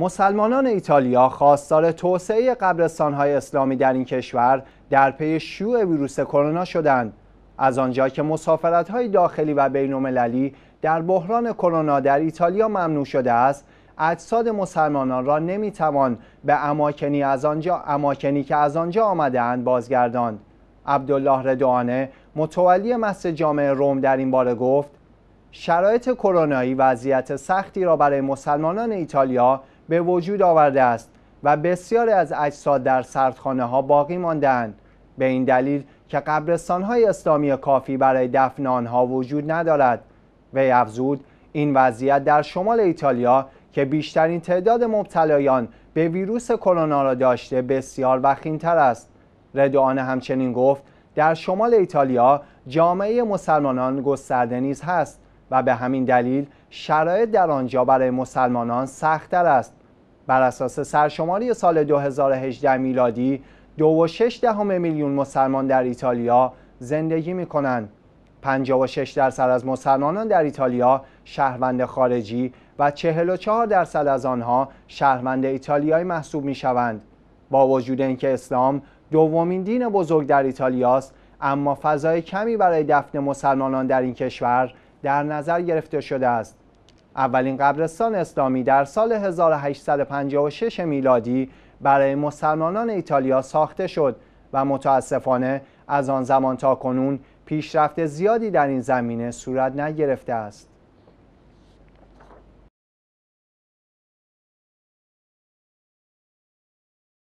مسلمانان ایتالیا خواستار توسعه قبرستانهای اسلامی در این کشور در پی شیوع ویروس کرونا شدند از آنجا که مسافرت‌های داخلی و بین‌المللی در بحران کرونا در ایتالیا ممنوع شده است اجساد مسلمانان را نمیتوان به اماکنی از آنجا اماکنی که از آنجا آمدهاند بازگرداند عبدالله ردوانه متولی مسجد جامع روم در این باره گفت شرایط کرونایی وضعیت سختی را برای مسلمانان ایتالیا به وجود آورده است و بسیاری از اجساد در سردخانه ها باقی ماندند به این دلیل که قبرستان های اسلامی کافی برای دفن آنها وجود ندارد و افزود این وضعیت در شمال ایتالیا که بیشترین تعداد مبتلایان به ویروس کرونا را داشته بسیار وخیمتر است ردوان همچنین گفت در شمال ایتالیا جامعه مسلمانان گسترده نیز هست و به همین دلیل شرایط در آنجا برای مسلمانان سختتر است بر اساس سرشماری سال 2018 میلادی دو و دهم میلیون مسلمان در ایتالیا زندگی می کنند. 56 درصد از مسلمانان در ایتالیا شهروند خارجی و 44 درصد از آنها شهروند ایتالیایی محسوب می شوند. با وجود اینکه اسلام دومین دین بزرگ در ایتالیا است اما فضای کمی برای دفن مسلمانان در این کشور در نظر گرفته شده است. اولین قبرستان اسلامی در سال 1856 میلادی برای مسلمانان ایتالیا ساخته شد و متاسفانه از آن زمان تا کنون پیشرفت زیادی در این زمینه صورت نگرفته است.